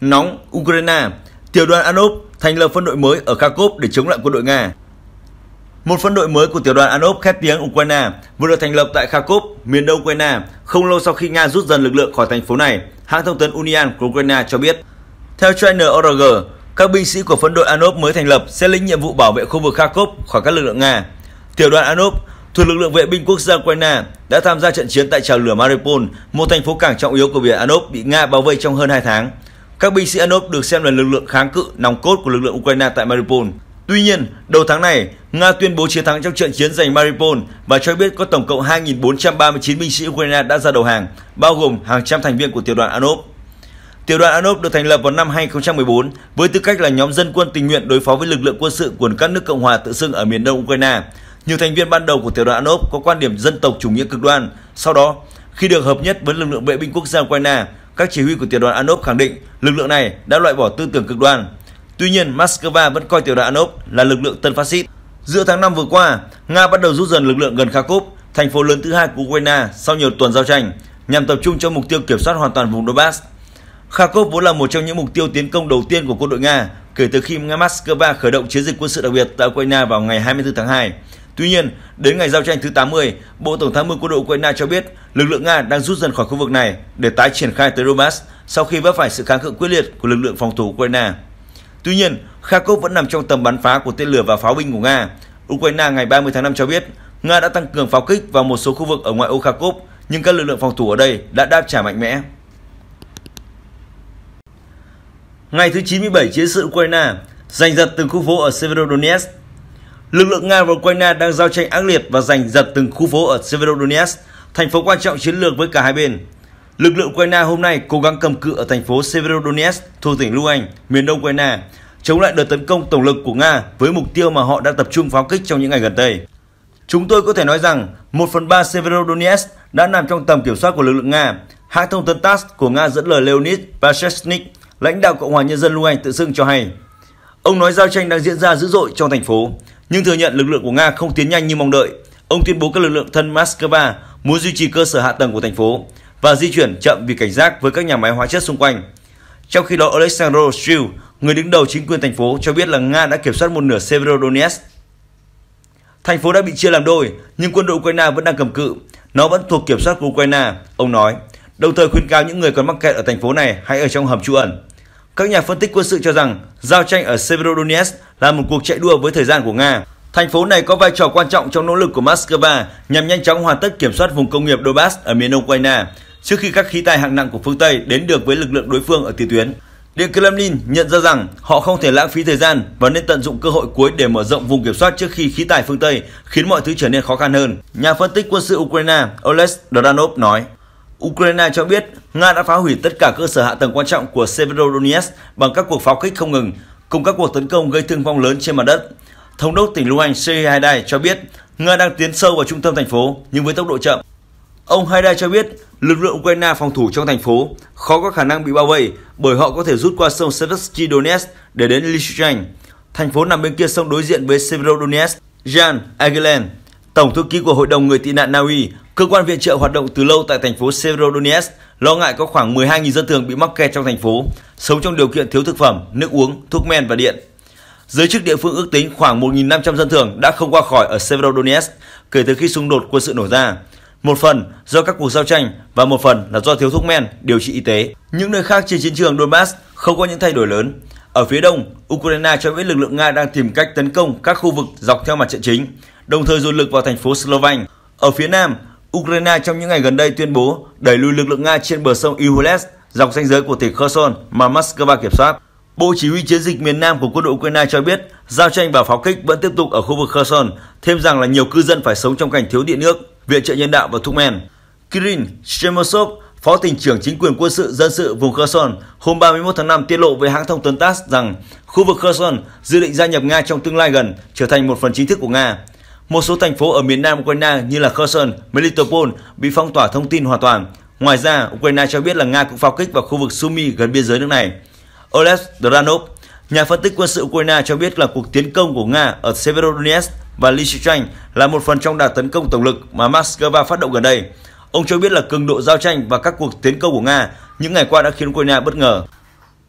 nóng Ukraine, tiểu đoàn Anov thành lập phân đội mới ở Kharkov để chống lại quân đội Nga. Một phân đội mới của tiểu đoàn Anov khép tiếng Ukraine vừa được thành lập tại Kharkov, miền đông Ukraine, không lâu sau khi Nga rút dần lực lượng khỏi thành phố này, hãng thông tấn Unian của Ukraine cho biết. Theo China ORG, các binh sĩ của phân đội Anov mới thành lập sẽ lĩnh nhiệm vụ bảo vệ khu vực Kharkov khỏi các lực lượng Nga. Tiểu đoàn Anov thuộc lực lượng vệ binh quốc gia Ukraine đã tham gia trận chiến tại trào lửa Mariupol, một thành phố cảng trọng yếu của biển Anov bị Nga bao vây trong hơn 2 tháng. Các binh sĩ Anov được xem là lực lượng kháng cự nòng cốt của lực lượng Ukraine tại Mariupol. Tuy nhiên, đầu tháng này, Nga tuyên bố chiến thắng trong trận chiến giành Mariupol và cho biết có tổng cộng 2.439 binh sĩ Ukraine đã ra đầu hàng, bao gồm hàng trăm thành viên của tiểu đoàn Anov. Tiểu đoàn Anov được thành lập vào năm 2014 với tư cách là nhóm dân quân tình nguyện đối phó với lực lượng quân sự của các nước Cộng hòa tự xưng ở miền đông Ukraine. Nhiều thành viên ban đầu của tiểu đoàn Anov có quan điểm dân tộc chủ nghĩa cực đoan. Sau đó, khi được hợp nhất với lực lượng vệ binh quốc gia Ukraine, các chỉ huy của tiểu đoàn Anop khẳng định lực lượng này đã loại bỏ tư tưởng cực đoan. Tuy nhiên, Moscow vẫn coi tiểu đoàn Anop là lực lượng tân phát xít. Giữa tháng 5 vừa qua, Nga bắt đầu rút dần lực lượng gần Kharkov, thành phố lớn thứ hai của Ukraine sau nhiều tuần giao tranh, nhằm tập trung cho mục tiêu kiểm soát hoàn toàn vùng Donbass. Kharkov vốn là một trong những mục tiêu tiến công đầu tiên của quân đội Nga kể từ khi Nga Moscow khởi động chiến dịch quân sự đặc biệt tại Ukraine vào ngày 24 tháng 2. Tuy nhiên, đến ngày giao tranh thứ 80, Bộ Tổng tham mưu quân đội Ukraine cho biết lực lượng Nga đang rút dần khỏi khu vực này để tái triển khai tới Donbass sau khi vấp phải sự kháng cự quyết liệt của lực lượng phòng thủ Ukraine. Tuy nhiên, Kharkov vẫn nằm trong tầm bắn phá của tên lửa và pháo binh của Nga. Ukraine ngày 30 tháng 5 cho biết Nga đã tăng cường pháo kích vào một số khu vực ở ngoại ô Kharkov, nhưng các lực lượng phòng thủ ở đây đã đáp trả mạnh mẽ. Ngày thứ 97 chiến sự Ukraine, giành giật từng khu phố ở Severodonetsk Lực lượng Nga và Ukraine đang giao tranh ác liệt và giành giật từng khu phố ở Severodonetsk, thành phố quan trọng chiến lược với cả hai bên. Lực lượng Ukraine hôm nay cố gắng cầm cự ở thành phố Severodonetsk thuộc tỉnh Luhansk, miền đông Ukraine, chống lại đợt tấn công tổng lực của Nga với mục tiêu mà họ đã tập trung pháo kích trong những ngày gần đây. Chúng tôi có thể nói rằng 1 phần 3 Severodonetsk đã nằm trong tầm kiểm soát của lực lượng Nga. Hãng thông tấn TASS của Nga dẫn lời Leonid Pashechnik, lãnh đạo Cộng hòa Nhân dân Luhansk tự xưng cho hay. Ông nói giao tranh đang diễn ra dữ dội trong thành phố nhưng thừa nhận lực lượng của Nga không tiến nhanh như mong đợi. Ông tuyên bố các lực lượng thân Moscow muốn duy trì cơ sở hạ tầng của thành phố và di chuyển chậm vì cảnh giác với các nhà máy hóa chất xung quanh. Trong khi đó, Alexander Shil, người đứng đầu chính quyền thành phố, cho biết là Nga đã kiểm soát một nửa Severodonetsk. Thành phố đã bị chia làm đôi, nhưng quân đội Ukraine vẫn đang cầm cự. Nó vẫn thuộc kiểm soát của Ukraine, ông nói, đồng thời khuyên cáo những người còn mắc kẹt ở thành phố này hãy ở trong hầm trú ẩn. Các nhà phân tích quân sự cho rằng giao tranh ở Severodonetsk là một cuộc chạy đua với thời gian của Nga. Thành phố này có vai trò quan trọng trong nỗ lực của Moscow nhằm nhanh chóng hoàn tất kiểm soát vùng công nghiệp Donbass ở miền đông Ukraine trước khi các khí tài hạng nặng của phương Tây đến được với lực lượng đối phương ở tiền tuyến. Điện Kremlin nhận ra rằng họ không thể lãng phí thời gian và nên tận dụng cơ hội cuối để mở rộng vùng kiểm soát trước khi khí tài phương Tây khiến mọi thứ trở nên khó khăn hơn. Nhà phân tích quân sự Ukraine Oles Dodanov nói. Ukraine cho biết Nga đã phá hủy tất cả cơ sở hạ tầng quan trọng của Severodonetsk bằng các cuộc pháo kích không ngừng cùng các cuộc tấn công gây thương vong lớn trên mặt đất. Thống đốc tỉnh Luhansk Sergei Haidai cho biết Nga đang tiến sâu vào trung tâm thành phố nhưng với tốc độ chậm. Ông Haidai cho biết lực lượng Ukraine phòng thủ trong thành phố khó có khả năng bị bao vây bởi họ có thể rút qua sông Seversky Donetsk để đến Lysychansk. Thành phố nằm bên kia sông đối diện với Severodonetsk. Jan Egeland, Tổng thư ký của Hội đồng Người tị nạn Na Uy, cơ quan viện trợ hoạt động từ lâu tại thành phố Severodonetsk, Lo ngại có khoảng 12.000 dân thường bị mắc kẹt trong thành phố, sống trong điều kiện thiếu thực phẩm, nước uống, thuốc men và điện. Giới chức địa phương ước tính khoảng 1.500 dân thường đã không qua khỏi ở Severodonetsk kể từ khi xung đột quân sự nổ ra. Một phần do các cuộc giao tranh và một phần là do thiếu thuốc men, điều trị y tế. Những nơi khác trên chiến trường Donbass không có những thay đổi lớn. Ở phía đông, Ukraine cho biết lực lượng Nga đang tìm cách tấn công các khu vực dọc theo mặt trận chính, đồng thời dồn lực vào thành phố Slovan. Ở phía nam, Ukraine trong những ngày gần đây tuyên bố đẩy lùi lực lượng Nga trên bờ sông Ihules dọc ranh giới của tỉnh Kherson mà Moscow kiểm soát. Bộ Chỉ huy chiến dịch miền Nam của quân đội Ukraine cho biết giao tranh và pháo kích vẫn tiếp tục ở khu vực Kherson, thêm rằng là nhiều cư dân phải sống trong cảnh thiếu điện nước, viện trợ nhân đạo và thuốc men. Kirin Shemosov, Phó tỉnh trưởng chính quyền quân sự dân sự vùng Kherson, hôm 31 tháng 5 tiết lộ với hãng thông tấn TASS rằng khu vực Kherson dự định gia nhập Nga trong tương lai gần trở thành một phần chính thức của Nga. Một số thành phố ở miền nam Ukraine như là Kherson, Melitopol bị phong tỏa thông tin hoàn toàn. Ngoài ra, Ukraine cho biết là Nga cũng pháo kích vào khu vực Sumy gần biên giới nước này. Oles Dranov, nhà phân tích quân sự Ukraine cho biết là cuộc tiến công của Nga ở Severodonetsk và Lysychansk là một phần trong đà tấn công tổng lực mà Moscow phát động gần đây. Ông cho biết là cường độ giao tranh và các cuộc tiến công của Nga những ngày qua đã khiến Ukraine bất ngờ.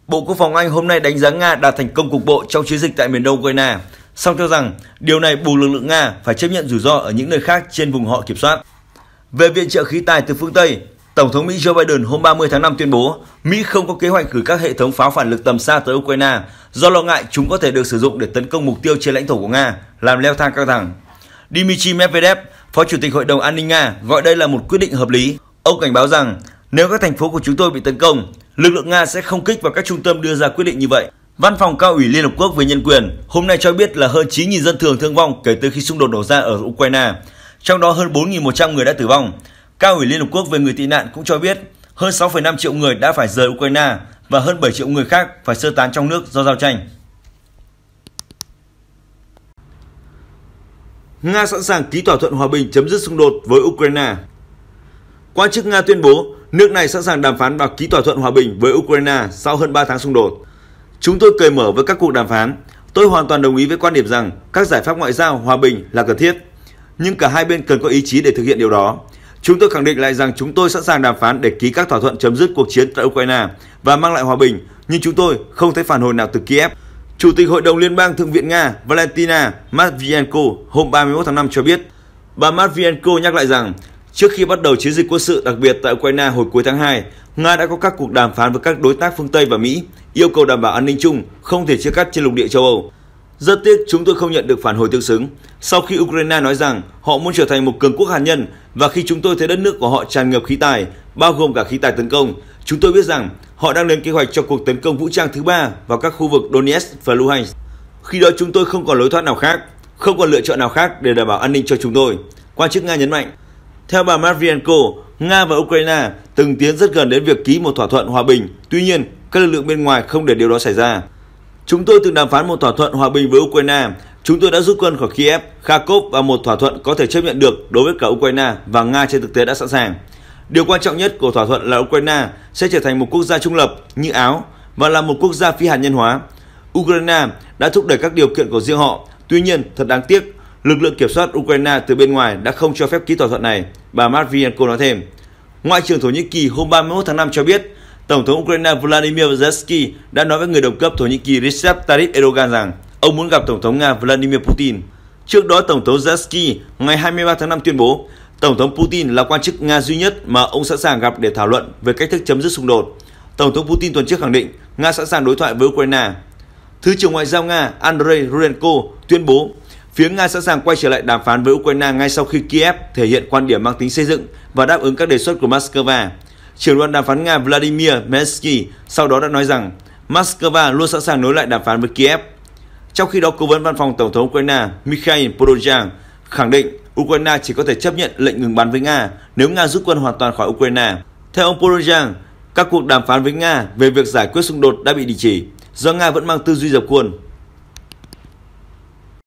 Bộ Quốc phòng Anh hôm nay đánh giá Nga đạt thành công cục bộ trong chiến dịch tại miền đông Ukraine song cho rằng điều này buộc lực lượng Nga phải chấp nhận rủi ro ở những nơi khác trên vùng họ kiểm soát. Về viện trợ khí tài từ phương Tây, Tổng thống Mỹ Joe Biden hôm 30 tháng 5 tuyên bố Mỹ không có kế hoạch gửi các hệ thống pháo phản lực tầm xa tới Ukraine do lo ngại chúng có thể được sử dụng để tấn công mục tiêu trên lãnh thổ của Nga, làm leo thang căng thẳng. Dmitry Medvedev, Phó Chủ tịch Hội đồng An ninh Nga, gọi đây là một quyết định hợp lý. Ông cảnh báo rằng nếu các thành phố của chúng tôi bị tấn công, lực lượng Nga sẽ không kích vào các trung tâm đưa ra quyết định như vậy. Văn phòng cao ủy Liên Hợp Quốc về nhân quyền hôm nay cho biết là hơn 9.000 dân thường thương vong kể từ khi xung đột nổ ra ở Ukraine, trong đó hơn 4.100 người đã tử vong. Cao ủy Liên Hợp Quốc về người tị nạn cũng cho biết hơn 6,5 triệu người đã phải rời Ukraine và hơn 7 triệu người khác phải sơ tán trong nước do giao tranh. Nga sẵn sàng ký thỏa thuận hòa bình chấm dứt xung đột với Ukraine. Quan chức Nga tuyên bố nước này sẵn sàng đàm phán và ký thỏa thuận hòa bình với Ukraine sau hơn 3 tháng xung đột. Chúng tôi cởi mở với các cuộc đàm phán. Tôi hoàn toàn đồng ý với quan điểm rằng các giải pháp ngoại giao hòa bình là cần thiết, nhưng cả hai bên cần có ý chí để thực hiện điều đó. Chúng tôi khẳng định lại rằng chúng tôi sẵn sàng đàm phán để ký các thỏa thuận chấm dứt cuộc chiến tại Ukraine và mang lại hòa bình, nhưng chúng tôi không thấy phản hồi nào từ Kiev. Chủ tịch Hội đồng Liên bang Thượng viện Nga Valentina Matvienko hôm 31 tháng 5 cho biết. Bà Matvienko nhắc lại rằng Trước khi bắt đầu chiến dịch quân sự đặc biệt tại Ukraine hồi cuối tháng 2, Nga đã có các cuộc đàm phán với các đối tác phương Tây và Mỹ, yêu cầu đảm bảo an ninh chung, không thể chia cắt trên lục địa châu Âu. Rất tiếc chúng tôi không nhận được phản hồi tương xứng. Sau khi Ukraine nói rằng họ muốn trở thành một cường quốc hạt nhân và khi chúng tôi thấy đất nước của họ tràn ngập khí tài, bao gồm cả khí tài tấn công, chúng tôi biết rằng họ đang lên kế hoạch cho cuộc tấn công vũ trang thứ ba vào các khu vực Donetsk và Luhansk. Khi đó chúng tôi không còn lối thoát nào khác, không còn lựa chọn nào khác để đảm bảo an ninh cho chúng tôi. Quan chức Nga nhấn mạnh, theo bà Matvienko, Nga và Ukraine từng tiến rất gần đến việc ký một thỏa thuận hòa bình. Tuy nhiên, các lực lượng bên ngoài không để điều đó xảy ra. Chúng tôi từng đàm phán một thỏa thuận hòa bình với Ukraine. Chúng tôi đã rút quân khỏi Kiev, Kharkov và một thỏa thuận có thể chấp nhận được đối với cả Ukraine và Nga trên thực tế đã sẵn sàng. Điều quan trọng nhất của thỏa thuận là Ukraine sẽ trở thành một quốc gia trung lập như Áo và là một quốc gia phi hạt nhân hóa. Ukraine đã thúc đẩy các điều kiện của riêng họ. Tuy nhiên, thật đáng tiếc, Lực lượng kiểm soát Ukraine từ bên ngoài đã không cho phép ký thỏa thuận này, bà Matvienko nói thêm. Ngoại trưởng Thổ Nhĩ Kỳ hôm 31 tháng 5 cho biết, Tổng thống Ukraine Vladimir Zelensky đã nói với người đồng cấp Thổ Nhĩ Kỳ Recep Tayyip Erdogan rằng ông muốn gặp Tổng thống Nga Vladimir Putin. Trước đó, Tổng thống Zelensky ngày 23 tháng 5 tuyên bố Tổng thống Putin là quan chức Nga duy nhất mà ông sẵn sàng gặp để thảo luận về cách thức chấm dứt xung đột. Tổng thống Putin tuần trước khẳng định Nga sẵn sàng đối thoại với Ukraine. Thứ trưởng Ngoại giao Nga Andrei Rurenko tuyên bố Phía Nga sẵn sàng quay trở lại đàm phán với Ukraine ngay sau khi Kiev thể hiện quan điểm mang tính xây dựng và đáp ứng các đề xuất của Moscow. Trưởng đoàn đàm phán Nga Vladimir Melsky sau đó đã nói rằng Moscow luôn sẵn sàng nối lại đàm phán với Kiev. Trong khi đó, cố vấn văn phòng Tổng thống Ukraine Mikhail Podolyak khẳng định Ukraine chỉ có thể chấp nhận lệnh ngừng bắn với Nga nếu Nga rút quân hoàn toàn khỏi Ukraine. Theo ông Podolyak, các cuộc đàm phán với Nga về việc giải quyết xung đột đã bị đình chỉ do Nga vẫn mang tư duy dập khuôn